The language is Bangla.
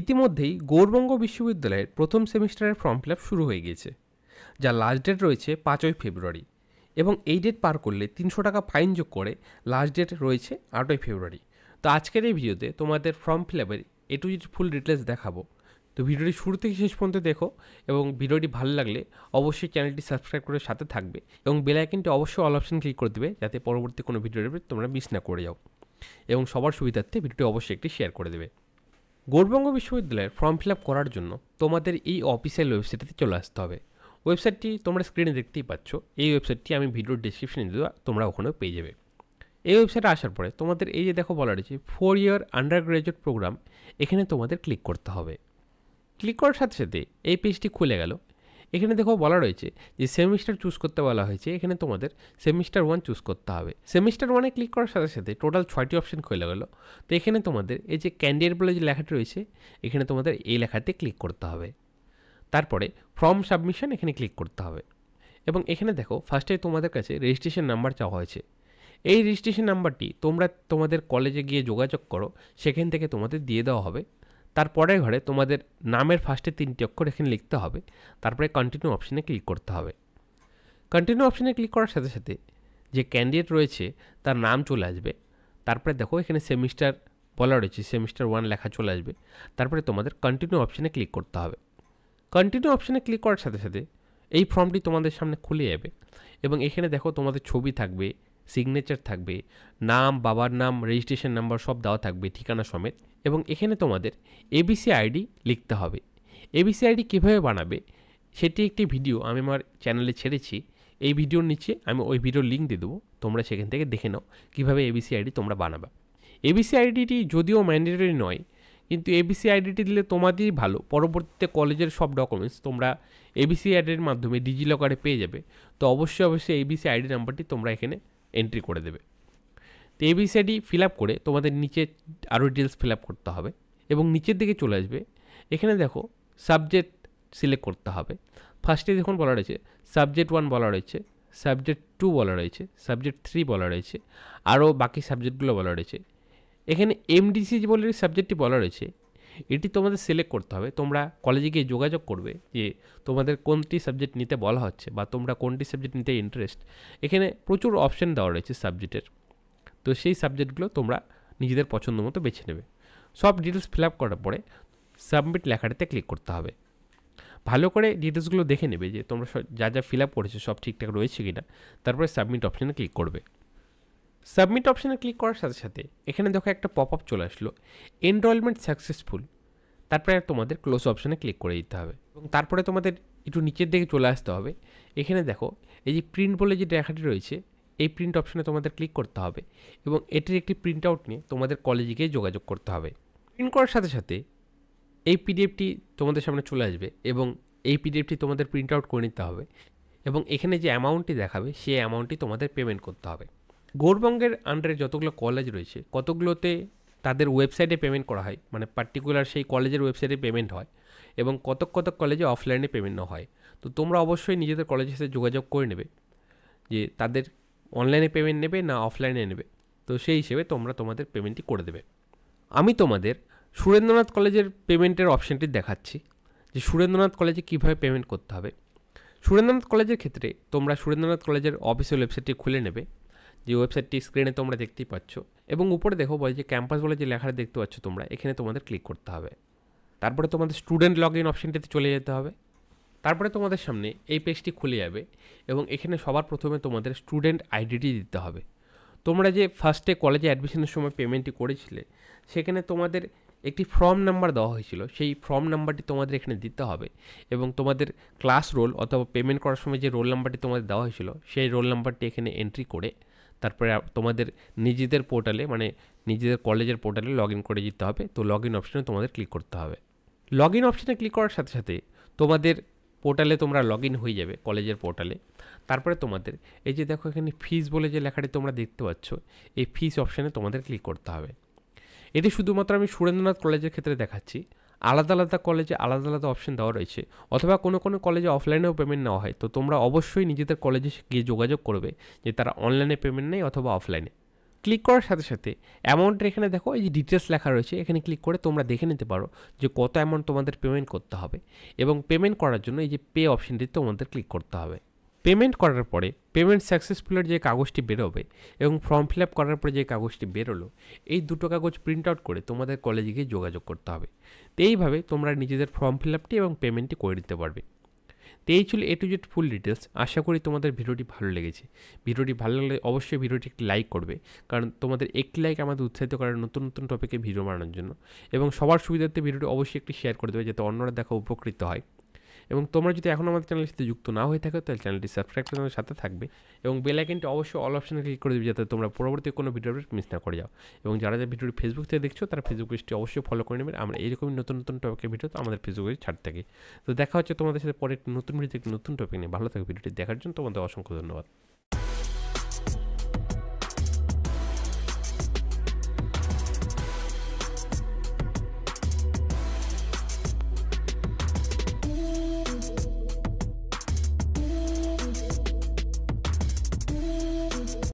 ইতিমধ্যেই গৌরবঙ্গ বিশ্ববিদ্যালয়ের প্রথম সেমিস্টারের ফর্ম ফিল শুরু হয়ে গিয়েছে যা লাস্ট ডেট রয়েছে পাঁচই ফেব্রুয়ারি এবং এই ডেট পার করলে তিনশো টাকা ফাইন যোগ করে লাস্ট ডেট রয়েছে আটই ফেব্রুয়ারি তো আজকের এই ভিডিওতে তোমাদের ফর্ম ফিল আপের A to Z full details দেখাবো তো ভিডিওটি শুরু থেকে শেষ পর্যন্ত দেখো এবং ভিডিওটি ভালো লাগলে অবশ্যই চ্যানেলটি সাবস্ক্রাইব করে সাথে থাকবে এবং বেলাইকিনটি অবশ্যই অল অপশন ক্লিক করে দেবে যাতে পরবর্তী কোনো ভিডিওটি তোমরা মিস না করে যাও এবং সবার সুবিধার্থে ভিডিওটি অবশ্যই একটি শেয়ার করে দেবে গৌরবঙ্গ বিশ্ববিদ্যালয়ের ফর্ম ফিল আপ করার জন্য তোমাদের এই অফিসিয়াল ওয়েবসাইটটিতে চলে আসতে হবে ওয়েবসাইটটি তোমরা স্ক্রিনে দেখতেই পাচ্ছ এই ওয়েবসাইটটি আমি ভিডিওর ডিসক্রিপশানে দিয়ে তোমরা ওখানেও পেয়ে যাবে এই ওয়েবসাইটে আসার পরে তোমাদের এই যে দেখো বলা রয়েছে four year undergraduate programme এখানে তোমাদের ক্লিক করতে হবে ক্লিক করার সাথে সাথে এই পেজটি খুলে গেল এখানে দেখো বলা রয়েছে যে সেমিস্টার চুজ করতে বলা হয়েছে এখানে তোমাদের সেমিস্টার ওয়ান চুজ করতে হবে সেমিস্টার ওয়ানে ক্লিক করার সাথে সাথে টোটাল ছয়টি অপশন খোলা গেলো তো এখানে তোমাদের এই যে ক্যান্ডিডেট বলে যে লেখাটি রয়েছে এখানে তোমাদের এই লেখাতে ক্লিক করতে হবে তারপরে ফর্ম সাবমিশন এখানে ক্লিক করতে হবে এবং এখানে দেখো ফার্স্টে তোমাদের কাছে রেজিস্ট্রেশন নাম্বার চাওয়া হয়েছে এই রেজিস্ট্রেশন নাম্বারটি তোমরা তোমাদের কলেজে গিয়ে যোগাযোগ করো সেখান থেকে তোমাদের দিয়ে দেওয়া হবে তার পরের ঘরে তোমাদের নামের ফার্স্টে তিনটি অক্ষর এখানে লিখতে হবে তারপরে কন্টিনিউ অপশানে ক্লিক করতে হবে কন্টিনিউ অপশানে ক্লিক করার সাথে সাথে যে ক্যান্ডিডেট রয়েছে তার নাম চলে আসবে তারপরে দেখো এখানে সেমিস্টার বলা রয়েছে সেমিস্টার ওয়ান লেখা চলে আসবে তারপরে তোমাদের কন্টিনিউ অপশানে ক্লিক করতে হবে কন্টিনিউ অপশানে ক্লিক করার সাথে সাথে এই ফর্মটি তোমাদের সামনে খুলে যাবে এবং এখানে দেখো তোমাদের ছবি থাকবে সিগনেচার থাকবে নাম বাবার নাম রেজিস্ট্রেশন নাম্বার সব দেওয়া থাকবে ঠিকানা সমেত এবং এখানে তোমাদের এবিসি আইডি লিখতে হবে এবিসি আইডি কীভাবে বানাবে সেটি একটি ভিডিও আমি আমার চ্যানেলে ছেড়েছি এই ভিডিওর নিচে আমি ওই ভিডিওর লিঙ্ক দিয়ে দেবো তোমরা সেখান থেকে দেখে নাও কীভাবে এবিসি আইডি তোমরা বানাবে এবিসি আইডিটি যদিও ম্যান্ডেটরি নয় কিন্তু এবিসি আইডিটি দিলে তোমাদেরই ভালো পরবর্তীতে কলেজের সব ডকুমেন্টস তোমরা এবিসি আইডির মাধ্যমে ডিজিলকারে পেয়ে যাবে তো অবশ্যই অবশ্যই এবিসি আইডি নাম্বারটি তোমরা এখানে এন্ট্রি করে দেবে তো এবিসিডি ফিল আপ করে তোমাদের নিচে আরও ডিটেলস ফিল আপ করতে হবে এবং নিচের দিকে চলে আসবে এখানে দেখো সাবজেক্ট সিলেক্ট করতে হবে ফার্স্টে যখন বলা রয়েছে সাবজেক্ট ওয়ান বলা রয়েছে সাবজেক্ট টু বলা রয়েছে সাবজেক্ট থ্রি বলা রয়েছে আরও বাকি সাবজেক্টগুলো বলা রয়েছে এখানে এমডিসি বলে সাবজেক্টটি বলা রয়েছে এটি তোমাদের সিলেক্ট করতে হবে তোমরা কলেজে গিয়ে যোগাযোগ করবে যে তোমাদের কোনটি সাবজেক্ট নিতে বলা হচ্ছে বা তোমরা কোনটি সাবজেক্ট নিতে ইন্টারেস্ট এখানে প্রচুর অপশান দেওয়া রয়েছে সাবজেক্টের তো সেই সাবজেক্টগুলো তোমরা নিজেদের পছন্দ মতো বেছে নেবে সব ডিটেলস ফিল আপ করার পরে সাবমিট লেখাটাতে ক্লিক করতে হবে ভালো করে ডিটেলসগুলো দেখে নেবে যে তোমরা যা যা ফিল আপ করেছো সব ঠিকঠাক রয়েছে কিনা তারপরে সাবমিট অপশানে ক্লিক করবে সাবমিট অপশানে ক্লিক করার সাথে সাথে এখানে দেখো একটা পপ আপ চলে আসলো এনরোলমেন্ট সাকসেসফুল তারপরে তোমাদের ক্লোজ অপশানে ক্লিক করে দিতে হবে এবং তারপরে তোমাদের একটু নিচের দিকে চলে আসতে হবে এখানে দেখো এই যে প্রিন্ট বলে যে লেখাটি রয়েছে এই প্রিন্ট অপশানে তোমাদের ক্লিক করতে হবে এবং এটির একটি প্রিন্ট আউট নিয়ে তোমাদের কলেজে গিয়ে যোগাযোগ করতে হবে প্রিন্ট করার সাথে সাথে এই পিডিএফটি তোমাদের সামনে চলে আসবে এবং এই পিডিএফটি তোমাদের প্রিন্ট আউট করে নিতে হবে এবং এখানে যে অ্যামাউন্টটি দেখাবে সেই অ্যামাউন্টটি তোমাদের পেমেন্ট করতে হবে গৌরবঙ্গের আন্ডারে যতগুলো কলেজ রয়েছে কতগুলোতে তাদের ওয়েবসাইটে পেমেন্ট করা হয় মানে পার্টিকুলার সেই কলেজের ওয়েবসাইটে পেমেন্ট হয় এবং কতক কতক কলেজে অফলাইনে পেমেন্ট হয় তো তোমরা অবশ্যই নিজেদের কলেজের সাথে যোগাযোগ করে নেবে যে তাদের অনলাইনে পেমেন্ট নেবে না অফলাইনে নেবে তো সেই হিসেবে তোমরা তোমাদের পেমেন্টটি করে দেবে আমি তোমাদের সুরেন্দ্রনাথ কলেজের পেমেন্টের অপশানটি দেখাচ্ছি যে সুরেন্দ্রনাথ কলেজে কীভাবে পেমেন্ট করতে হবে সুরেন্দ্রনাথ কলেজের ক্ষেত্রে তোমরা সুরেন্দ্রনাথ কলেজের অফিসিয়াল ওয়েবসাইটটি খুলে নেবে যে ওয়েবসাইটটি স্ক্রিনে তোমরা দেখতেই পাচ্ছ এবং উপরে দেখো বলে যে ক্যাম্পাস বলে যে লেখাটা দেখতে পাচ্ছ তোমরা এখানে তোমাদের ক্লিক করতে হবে তারপরে তোমাদের স্টুডেন্ট লগ ইন অপশানটিতে চলে যেতে হবে তারপরে তোমাদের সামনে এই পেজটি খুলে যাবে এবং এখানে সবার প্রথমে তোমাদের স্টুডেন্ট আইডিটি দিতে হবে তোমরা যে ফার্স্টে কলেজে অ্যাডমিশনের সময় পেমেন্টটি করেছিলে সেখানে তোমাদের একটি ফর্ম নাম্বার দেওয়া হয়েছিল সেই ফর্ম নাম্বারটি তোমাদের এখানে দিতে হবে এবং তোমাদের ক্লাস রোল অথবা পেমেন্ট করার সময় যে রোল নাম্বারটি তোমাদের দেওয়া হয়েছিল সেই রোল নাম্বারটি এখানে এন্ট্রি করে তারপরে তোমাদের নিজেদের পোর্টালে মানে নিজেদের কলেজের পোর্টালে লগ করে যেতে হবে তো লগ ইন অপশানে তোমাদের ক্লিক করতে হবে লগ ইন অপশানে ক্লিক করার সাথে সাথে তোমাদের পোর্টালে তোমরা লগ ইন হয়ে যাবে কলেজের পোর্টালে তারপরে তোমাদের এই যে দেখো এখানে ফিস বলে যে লেখাটি তোমরা দেখতে পাচ্ছ এই ফিস অপশানে তোমাদের ক্লিক করতে হবে এটি শুধুমাত্র আমি সুরেন্দ্রনাথ কলেজের ক্ষেত্রে দেখাচ্ছি আলাদা আলাদা কলেজে আলাদা আলাদা অপশন দেওয়া রয়েছে অথবা কোনো কোনো কলেজে অফলাইনেও পেমেন্ট নেওয়া হয় তো তোমরা অবশ্যই নিজেদের কলেজে গিয়ে যোগাযোগ করবে যে তারা অনলাইনে পেমেন্ট নেয় অথবা অফলাইনে ক্লিক করার সাথে সাথে অ্যামাউন্টের এখানে দেখো এই যে ডিটেলস লেখা রয়েছে এখানে ক্লিক করে তোমরা দেখে নিতে পারো যে কত অ্যামাউন্ট তোমাদের পেমেন্ট করতে হবে এবং পেমেন্ট করার জন্য এই যে পে অপশনটি তোমাদের ক্লিক করতে হবে পেমেন্ট করার পরে পেমেন্ট সাকসেসফুলের যে কাগজটি বেরোবে এবং ফর্ম ফিল আপ করার পরে যে কাগজটি বেরোলো এই দুটো কাগজ প্রিন্ট আউট করে তোমাদের কলেজে গিয়ে যোগাযোগ করতে হবে তো এইভাবে তোমরা নিজেদের ফর্ম ফিল আপটি এবং পেমেন্টটি করে দিতে পারবে তো এই ছিল A to Z full details আশা করি তোমাদের ভিডিওটি ভালো লেগেছে ভিডিওটি ভালো লাগলে অবশ্যই ভিডিওটি একটি লাইক করবে কারণ তোমাদের একটি লাইক আমাদের উৎসাহিত করার নতুন নতুন টপিকে ভিডিও বানানোর জন্য এবং সবার সুবিধার্থে ভিডিওটি অবশ্যই একটি শেয়ার করে দেবে যাতে অন্যরা দেখা উপকৃত হয় এবং তোমরা যদি এখন আমাদের চ্যানেলের সাথে যুক্ত না হয়ে থাকো তাহলে চ্যানেলটি সাবস্ক্রাইব করে তোমাদের সাথে থাকবে এবং বেল আইকনটি অবশ্যই অল অপশানে ক্লিক করে দেবে যাতে তোমরা পরবর্তী কোনো ভিডিও আপডেট মিস না করে যাও এবং যারা যারা ভিডিওটি ফেসবুক থেকে দেখছো তারা ফেসবুক পেজটি অবশ্যই ফলো করে নেবেন আমরা এরকমই নতুন নতুন টপিকের ভিডিও তো আমাদের ফেসবুক পেজ ছাড়তে থাকি তো দেখা হচ্ছে তোমাদের সাথে পরে একটি নতুন ভিডিও একটি নতুন টপিক নিয়ে ভালো থাকে ভিডিওটি দেখার জন্য তোমাদের অসংখ্য ধন্যবাদ